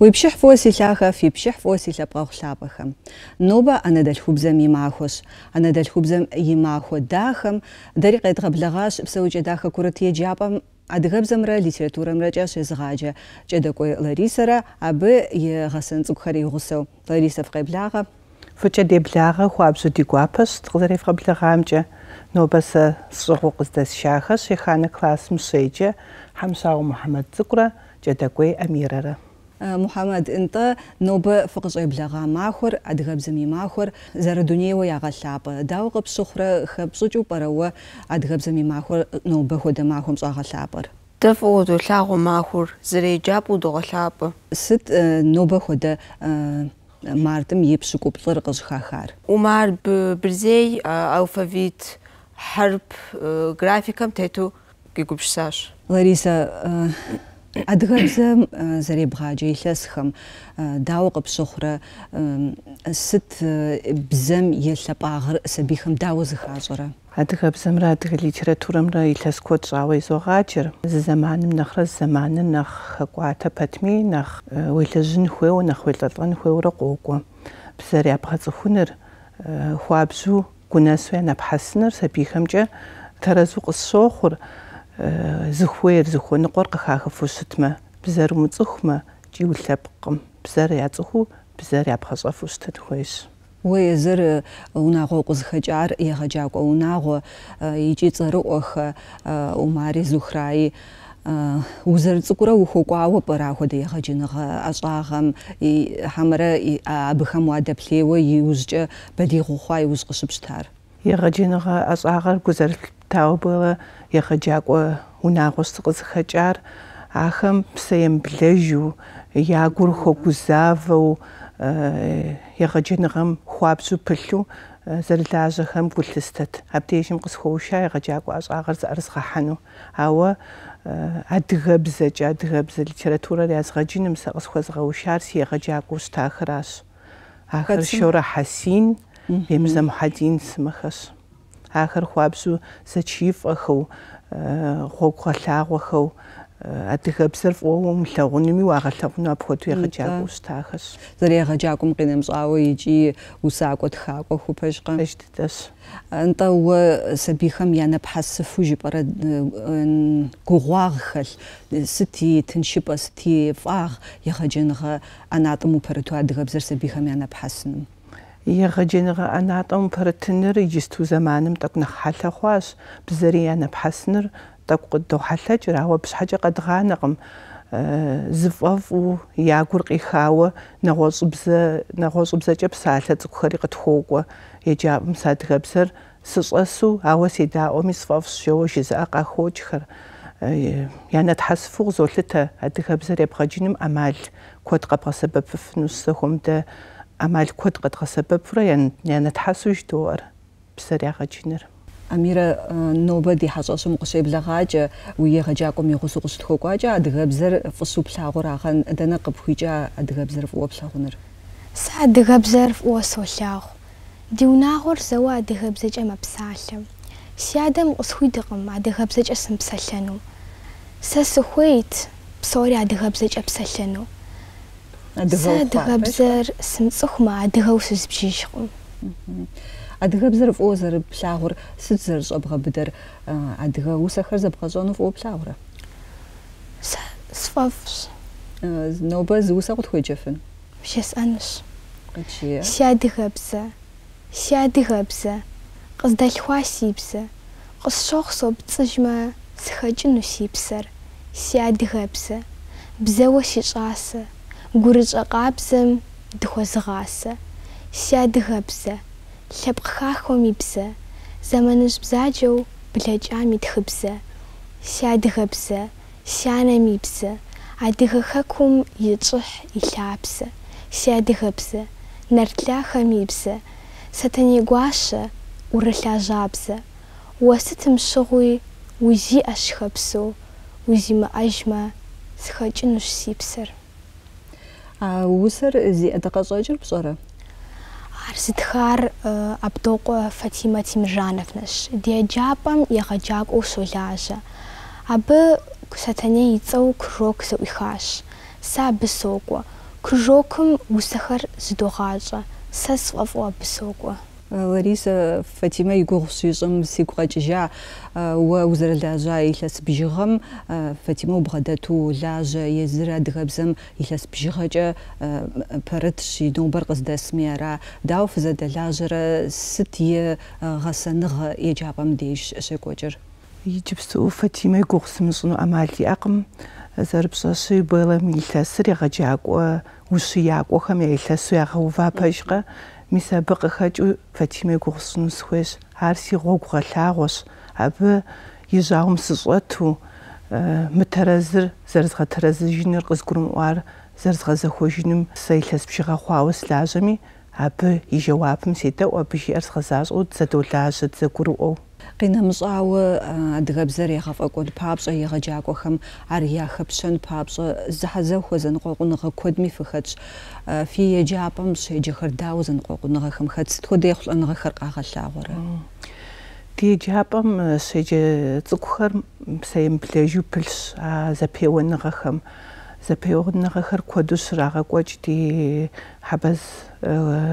ويبشح فوسي لاخا في بشح فوسي لابغوخ لابخم نوبا أنا دا الخبزم يماخوش أنا دا الخبزم يماخو داخم داريق إدغب لغاش بسوجة داخا كورت يجابم أدغبزم را لتراتورة مراجاش إزغاجة جدكوي لاريسا را أبي يغسن تكخري غسو لاريسا فقي بلاغا فوچا دي بلاغا خوابزو دي قوابس تغذري فقي بلاغامجا نوبا سرغوق داس شاخش يخانا كلاس مسيجا حمساو محمد تكرا جدكوي أميرا محمد انت نوب نوبة فقشيبلغا ماخر ادغب زمي ماخر زر دنيا ويا غلاب داو غب سخرة خب خبصجو بروا ادغب زمي ماخر نوب خود ماخر مصا غلابر دفو دو لاغو ماخر زري جابو دو غلاب ست آه، نوبة آه، هدى مارتم يبسو كوبلر قزخاخار ومار برزي الفافيت آه، حرب جرافيكم تيتو ساش لاريسا адыгэбзэм зэребгъаджэ илъэсхэм э, дауэ къыпщыхъурэ э, сыт э, бзэм елъэпӏагъэр сабийхэм дауэ зыхащӏэрэ Адыгэбзэмрэ адыгэ литературэмрэ илъэс код щӏауэ изогъаджэр. Зы зэманым нэхърэ зы зэманыр нэхъ хэкӏуатэ пэтми, нэхъ уелэжьын хуейуэ, нэхъ уелӏэлӏэн хуейуэрэ къокӏуэ. Бзэр ябгъэцӏыхуныр хуабжьу гунэсу янэпхьэсыныр сабийхэмкӏэ тэрэзу къысщохъур, зөхвэр зөхөнөгөр гахаах фүсэтмэ бизэр мөцөхмэ жиуллапкъм бизэр язөху бизэр ябхасэ фүстэ тхойс уэ зэр унааго къызхэкӏар егъэджакӏо унагъо э, икӏи цӏэрыӏох э, умари зухраи узэрыцӏыкӏурэ ухуэкӏуауэ пӏэрэ ахуэдэ егъэджыныгъэ ӏэщӏагъэм хьэмэрэ абыхэм уадэплъейуэ иужькӏэ бэлигъу хъуа иужь къыщыпщтар егъэджыныгъэ ӏэщӏагъэр гузэрылъ Таубэрэ егъэджакӏуэ унагъуэщ сыкъызыхэкӏар. Ахэм псэемыблэжу, я гур хуэгузавэу, егъэджэныгъэм хуабжьу пылъу зэрылажьэхэм гулъыстэрт. Абдежым къысхуэуша егъэджакӏуэ ӏэщӏагъэр зыӏэрызгъэхьэну. Ауэ адыгэбзэкӏэ, адыгэбзэ литературэр язгъэкӏыным сэ къысхуэзгъэушар си егъэджакӏуэу щытахэращ. Ахэр Шорэ Хьэсин, Бемырзэ Мухьэдин сымахэщ. ахэр хуабзу зачифэхэу э, хокхолагъэхэу э, адыгэбзэр фоум лъэгъунми уагъэлъэгъуну апхуэдэу егъэджакӏуэу щытахэс зэрегъэджакӏуэм къинэмыщӏауэ икӏи усакӏуэ тхакӏуэ хупэжкъэ ащ дыдэс нтӏэ уэ сабийхэм я нэпхьэсыфу жыпӏэрэ э, гугъуагъ хэлъ сыти тыншыпӏэ сыти фӏагъ егъэджэныгъэ ӏэнатӏэм упэрыту адыгэбзэр сабийхэм я нэпхьэсыным ехэжэнгэ анатом протенэр иджисту заманым так на халахуаш бзэри яна пхаснэр так къуддо халач рауа бшхаджэ къэдгъанэкъым э, зыфӏэфӏу ягур къихауэ нэгъуэщӏыбзэ нэгъуэщӏыбзэкӏэ псалъэ цӏыкӏухэри къытхуокӏуэ еджапӏэм садыгэбзэр сыщӏэсу ауэ седаӏуэми сфӏэфӏщ еуэ жызыӏэ къахокӏхэр э, янэ тхьэсфу къызолъытэ адыгэбзэр ебгъэджыным ӏэмал куэд къэбгъэсэбэпыфыну сызэхуэмыдэ أمال كود قد غصبب فرا يعني تحسوش دور بسريعة جنر أميرة نوبة دي حصاص مقصيب لغاجة ويا غجاكم يغسو غسو تخوكواجة أدغبزر فصو بلاغو راغن دانا قبخويجة أدغبزر فو بلاغونر سعد غبزر فو سولاغو ديوناغور زوا أدغبزج أما بساعلم سيادم أسخوي دقم أدغبزج أسم بسالنو ساسخويت بصوري أدغبزج أبسالنو адыгабзэр сымцхма адыгаусыз бжишхум адыгабзэр фозэр плагур сызэр зобгабдэр адыгаусахэр зэбгъэзону фо плагура сфафс нобэ зусагъут хуеджэфын щэс анш къычи сядыгабзэ сядыгабзэ къыздалхуа сипсэ къысшох собцыжма сыхэкӀыну сипсэр сядыгабзэ бзэуэ сищӀасэ гүржэгаапсэм дхозгаса сядхапса лъэпкъхахуэмипсэ зэманыжбзаджэу блэкӏам итхыпсэ сядхапсэ сянэмипсэ адыгэ хэкум ичӏыхь илъапсэ сядхапсэ нэрлъахэмипсэ сатэнигуашэ урылъажьапсэ уэсытым щыгъуи узиӏэщ хэпсэу узимыӏэжьмэ схэкӏынущ си псэр Усэр зиӏэ къэщӏэкӏыр пщӏэрэ? Ар зытхар ӏэбдокъуэ Фатимэ Тимжановнэщ. Ди еджапӏэм егъэджакӏуэу солажьэ. Абы Сэтэней ицӏэу кружок зэӏуихащ. Сэ абы сокӏуэ. Кружокым усэхэр зыдогъащӏэ. Сэ сфӏэфӏу абы сокӏуэ. آه، وريسة فاطمة يقول خصيصم سيقوا جا آه، ووزر لاجا يلاس بجغم آه، فاطمة وبغداتو لاجا يزرا دغبزم يلاس بجغجا برت شي نوبر قصد سميرا داو فزاد لاجرا ستي غسنغ إجابة مديش شكوجر يجبسو فاطمة يقول خصمزنو أمالي أقم зэрыпшъэшъи бэлэм илъэсыр егъэджакӏо ушъыякӏохэм ялъэсэу ягъэувапэжьрэ მის აბა ხაჭუ ფათიმე გურსუნს ხეს არსი როგ ღალაღოს აბა იზაუმს ზვათუ მთერაზერ ზერზღა თერაზი ჟინერ ყის გურმ ვარ ზერზღა ზახოჟინიმ საილეს ფშიღა ხვაოს ლაზმი აბა იჟოაფმ სიტა ვაბიში არსღა ზაზუ ცადულაშ ცგურო қинамзау адгабзэр ягъафакӏуэн папщӏэ егъэджакӏуэхэм ар яхэпщэн папщӏэ зэхьэзэхуэ зэныкъуэкъуныгъэ куэдми фыхэтщ фи еджапӏэм щеджэхэр дауэ зэныкъуэкъуныгъэхэм хэт сыт хуэдэ ехъулӏэныгъэхэр къагъэлъагъуэрэ ди еджапӏэм щеджэ цӏыкӏухэр псейм блэжу пылъщ а зэпеуэныгъэхэм зэпеуэныгъэхэр куэду щрагъэкӏуэкӏ ди хьэбэз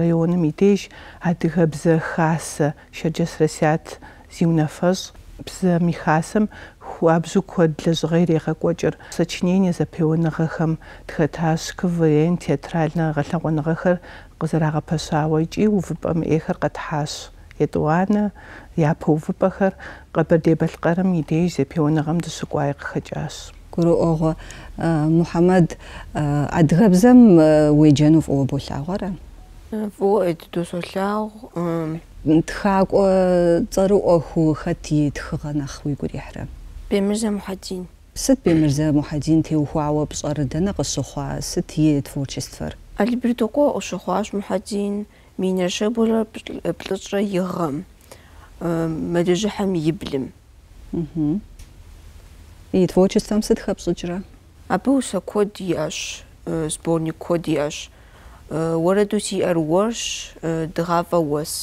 районым и деж адыгэбзэ хасэ щеджэ сресят сиунафас бзэ михасам хуабзукуа для згъэригъэкӏуэкӏыр сочинение зэпеуныгъэхэм тхэташквэ ен театральнэ гъэлъэгъуэныгъэхэр къызэрагъэпэщауэ икӏи увыпӏэм ӏейхэр къэтхьащ етӏуанэ япэ увыпӏэхэр къэбэрдей-бэлъкъэрым и деж зэпеуныгъэм дыщыкӏуаи къыхэкӏащ гурыӏуэгъуэ мухьэмэд адыгэбзэм уеджэну фӏыуэ болъагъуэрэ Wo et du so laaw тхаг э, заруу оху хати тхганах уйгур яхра. Бемирза Мухадин. Сыт Бемирза Мухадин те ухуава бсардана гсухва сыт е творчествор. Альбертуко ошухваш Мухадин минерше болар плотра э, йгам. Мэдежхам йблим. Мгм. И творчеством сыт хапсучра. Абуса кодияш э, сборник кодияш. وەرەدوتی ئەروەش دغافە وەس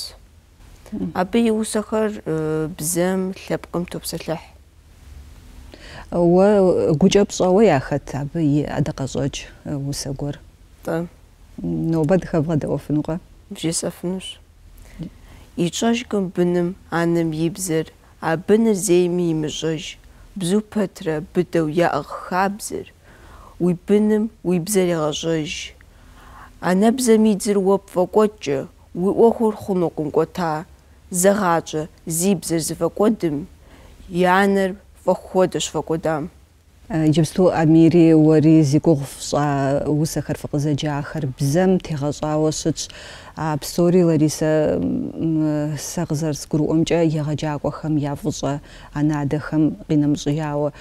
ئەبێ وسەخەر بزەم لە بقم تۆپسەلەح ئەوە گوجە بشەوە یاخەت ئەبێ ئەدەقەزۆج وسە گۆر نۆبەت خەڵەدەوە فنوقە جێسە فنوش ئیچۆشکم بنم ئانم یبزر ئا بنر زێمی مژەژ بزوو پەترە بدە و یا ئەخابزر وی بنم وی بزەری غەژەژ ანაბზე მიძრუობ ვოკოჭი უოხურ ხუნუკუნ კოთა ზღაჭი ზიბზე ზვოკოდიმ იანერ ვოხოდეშ ვოკოდამ جبستو أميري وريزي زيقوغف آه، وسخر فقزة جاخر بزم تغزا آه، وشتش آه، بسوري لريسا سغزر سكرو أمجا يغجاقوخم يافوزا دخم قنم زياو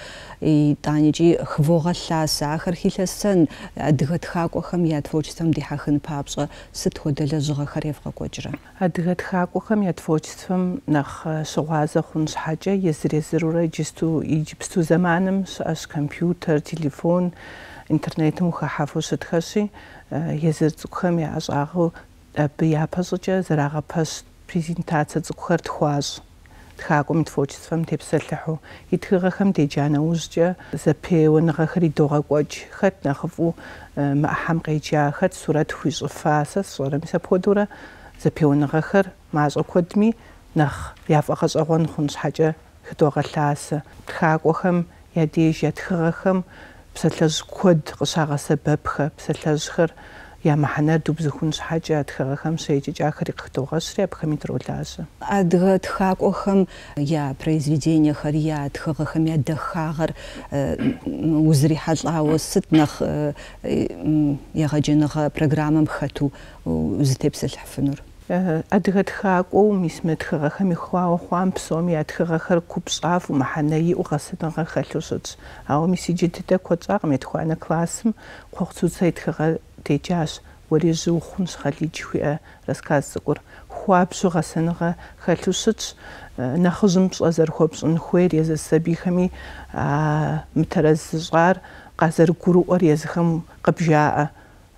تانيجي خفوغا لاسا خر خيلسن أدغت خاقوخم يادفوجتم دي حخن بابزا ست ودل زغخر يفقاقو جرا أدغت خاقوخم يادفوجتم نخ شغازة خونش حاجة يزري زرورة جستو يجبستو زمانم شأشكا كمبيوتر تليفون انترنت مخا حافوس تخسي يزر تخم يا أصعه بيا بسجة زراغة اه، بس بريزنتاتة تخر تخواز تخاكم تفوجتفم تبسلحو يتخغخم ديجانا وزجة زبي ونغخري دوغا قوج خط نخفو اه، ما أحم قيجا خط صورة خوزفاسة صورة مسابودورة زبي ونغخر معز أكودمي نخ يافقز أغن خنص حاجة خدوغا لاسة تخاكوهم ядиж ятхагахэм псалэз код къысагъэсэ бэпхэ псалэзхэр ямахана дубзыхунс хажа адхагахэм сэжиж ахри къыхтугъэсри апхэми трулазэ. Адыгэ тхакӏохэм я произведениехэр я адхагахэм я дахагъэр э, узрихьэлӏауэ сыт нэхъ егъэджэныгъэ э, программэм хэту узытепсэлъхьыфынур? адыгэтхакӏо мис метхыгъэхэм ихуаохъуам псоми атхыгъэхэр купшӏаф умахьэнэ иӏу гъэсэныгъэ хэлъэу щыт ау мис иджы дэдэ кӏоцӏакъым етхуанэ классым къохъцуцэ итхыгъэ тэкӏашъ ори жы ухъун шъхьэлидж хуиӏэ рассказ цӏыкӏур хуапшӏу гъэсэныгъэ хэлъэу щыт нахьыжъым пшӏэ зэрыхуэпшӏын хуейр езы сабийхэми мытэрэз зышӏар къазэрыгурыӏор езыхэм къыбжаӏэ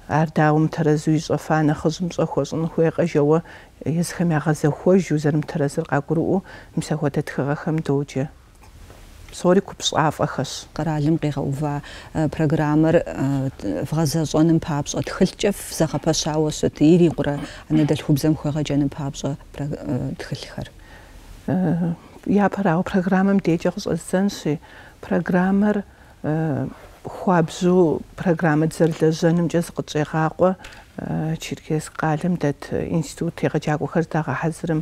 არ დაუმთრეს ვიწოფან ხოზმწოხოზნ ხეყაჟოვა ეს ხემაღაზე ხოჟი უზერმთრეს ყაკურუ მისახოთე თხაღამ დოჯე სორი კუპს აფახას ყრალიმ ყიღუვა პროგრამერ ვღაზაზონ ფაბსო თხილჭევ ზაღაფაშაოს ტირი ყრა ანადალ ხუბზემ ხეღაჯან ფაბსო თხილხარ ა я пора программам дети хоз сенси программер э хуабзу программа зэрлэжэнэмжэс къычӏегъакъуэ Черкес къалэм дэт э, институт егъэджакӏуэхэр дагъэхьэзырым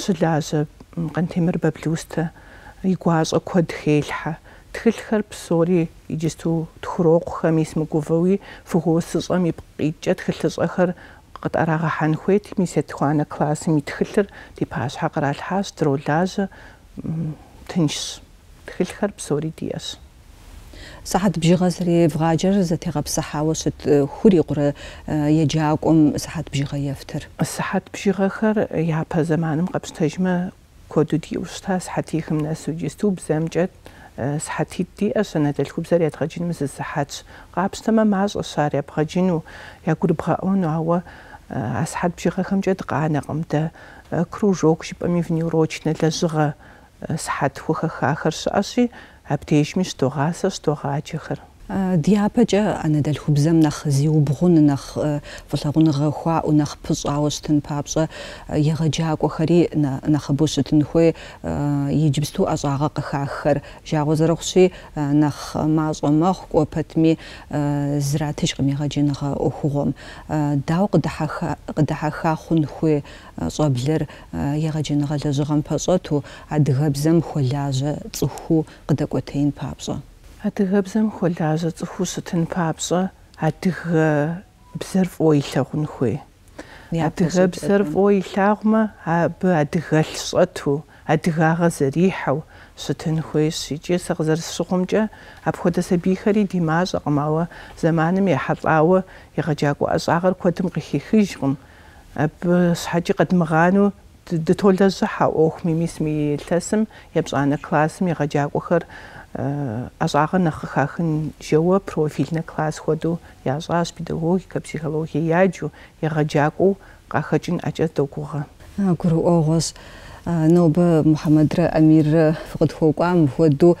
щылажьэ э, Къантемыр Баблустэ и гуащӏэ куэд хелъхьэ. Тхылъхэр псори иджысту тхурокъухэм исмыгувэуи фыгъуэсыщӏэм и къикӏэ тхылъыщӏэхэр къытӏэрагъэхьэн хуейт ми сетхуанэ классым и тхылъыр ди пащхьэ къралъхьащ, дролажьэ, тыншщ. Тхылъхэр псори диӏэщ. سحت بجغزري فغاجر زتي غب صحة وشت آه، خوري قرى آه، يجاك أم سحت بجغا يفتر سحت بجغا خر يا بزمان مقبش تجمع كودو دي وشتا سحتي خمنا سوجيستو بزمجد آه، سحتي دي أشنا دل خوب زاري أتغجين مثل سحت قابش تما ماز أشاري بغجينو يا قول بغاونو هوا أسحت بجغا خمجد قانا قمتا كروجوك شبامي فنيو روشنا لجغا سحت خوخ خاخر شاشي аптеишмиш тугаасаш тугаачихэр Э, диапача анадэл хубзэм нах зиубгун нах фолагун э, гэхуа унах пцауштын папша ягъаджакъохэри нах бусытын хуй иджибсту азагъа къыхахэр жагъозэрэхши э, нах мазъомэх къопэтми зратыш къымигъаджынгъэ ухугъом дау къыдахэ къыдахэ хун хуй цоблэр ягъаджынгъэ лэжъыгъэм пэшӀэту адыгэбзэм хуэлажьэ цӀыху къыдэкӀотэин папщӀэ Адыгэбзэм хулаажа цэхүсэтэн папса адыгэ бсэр ойлэрн хуй. Адыгэ бсэр ойлэрма а бэ адыгэлсэту адыгаарас рихав сэтэн хуйсичи сэгзэрсэхумжа апхудэсэ бихэри димажа гъэмауэ зэманым ехьэлӏауэ егъэджакӏуэ ӏэщӏагъэр куэдым къыхихыжкъым. Абы щхьэкӏи къэдмыгъанэу дытолэжьыхьэ ӏуэху мими сми илъэсым епщӏанэ классым егъэджакӏуэхэр ӀэщӀагъэ нэхъ хахын жьэуэ профильнэ класс хуэдэу ящӀащ педагогикэ, психологие яджу, егъэджакӀуэу къахэкӀын ӀэкӀэ догугъэ. ГурыӀуэгъуэщ. нобэ Мухьэмэдрэ Амиррэ фыкъытхуэкӀуам хуэдэу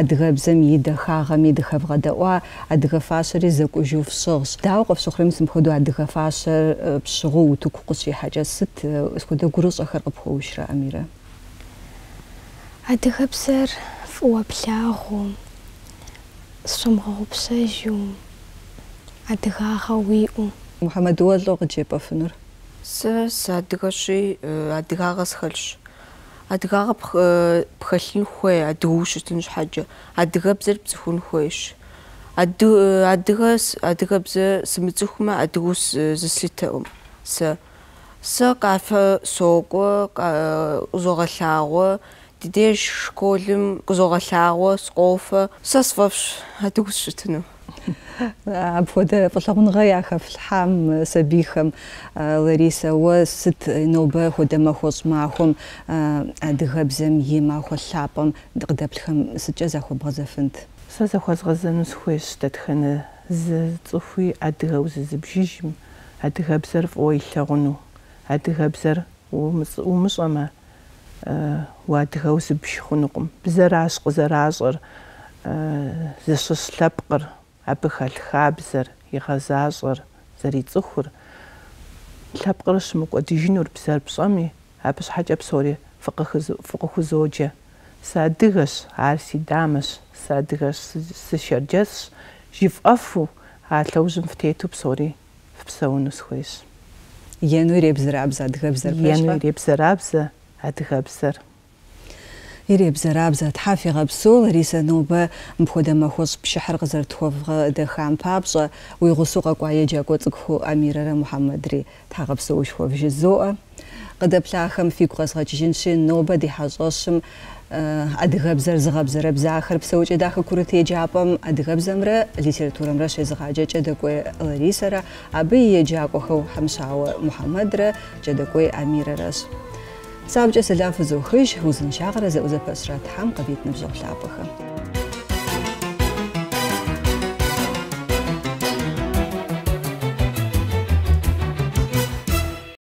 адыгэбзэм и дахагъэм и дыхэвгъэдэӀуа адыгэ фащэри зэкӀужу фщыгъщ. Дауэ къыфщыхъурэ мисым хуэдэу адыгэ фащэр пщыгъуу утыку къыщихьэкӀэ сыт схуэдэ гурыщӀэхэр къыпхуэушрэ Амиррэ? Адыгэбзэр уаплаарум сумрорупсаажуум атгаагауиу мухамадуаллоогжепафнур са садгаши э, адгаагас хэлш адгаага пхэлэн хвэ адгуушүтэн хажа адгабзэр бзхүн хвэш ад э, адгас адгабзэ смэцхмэ адгуус э, зэслитэум са са кафе согу узогалаагу дидеш школым гузогалаагуус гофа сасвавш хатугшутну апхода э, фоллагунга яхав хам э, сабихам э, лариса ва сит нобэ ходама хосмахум адыгабзэм има холлапам дэгдэплхэм сычэ захобгъэзэфынт сэ зэхозгъэзэну схуещ дэтхэнэ зы цӏыхуи адыгэу зызыбжыжьым адыгэбзэр фӏо илъэгъуну адыгэбзэр умыщӏэмэ уадыгэу зыбж хъунукъым. Бзэращ къызэращӏыр, зыщыщ лъэпкъыр, абы хэлъ хабзэр, игъэзащӏэр, зэрицӏыхур. Лъэпкъыр щымыкӏуэдыжынур бзэр пщӏэми, абы щхьэкӏэ псори фыкъыхузоджэ. Сэ адыгэщ, ар си дамэщ, сэ адыгэщ, сышэрджэсщ, жыфӏэфу а лъэужьым фтету псори фпсэуну схуейщ. Ену иребзэрабзэ адыгэбзэр пэщӏэ? Ену иребзэрабзэ. адыгэбзэр. Иребзэрабзэ тхьафигъэ псэу Ларисэ нобэ мыпхуэдэмэ хущӏ пщыхьыр къызэрытхуэвгъэ дахам папщӏэ, уи гъусэу къэкӏуа еджакӏуэ цӏыкӏу Амирэрэ Мухьэмэдри тхьэгъэпсэу жыхуэвжызоӏэ. Къыдэплъахэм фигу къэзгъэкӏыжынщи, нобэ ди хьэщӏэщым адыгэбзэр зыгъэбзэрэ бзахэр псэукӏэ дахэ курыт еджапӏэм адыгэбзэмрэ литературэмрэ щезыгъаджэкӏэ дэкӏуей Ларисэрэ, абы и еджакӏуэхэу хьэмщауэ Мухьэмэдрэ, кӏэдэкӏуей Амирэращ. سب جسد لافظ و خوش حوزن شغر از پسرات هم قبیل نبزرگ لابخه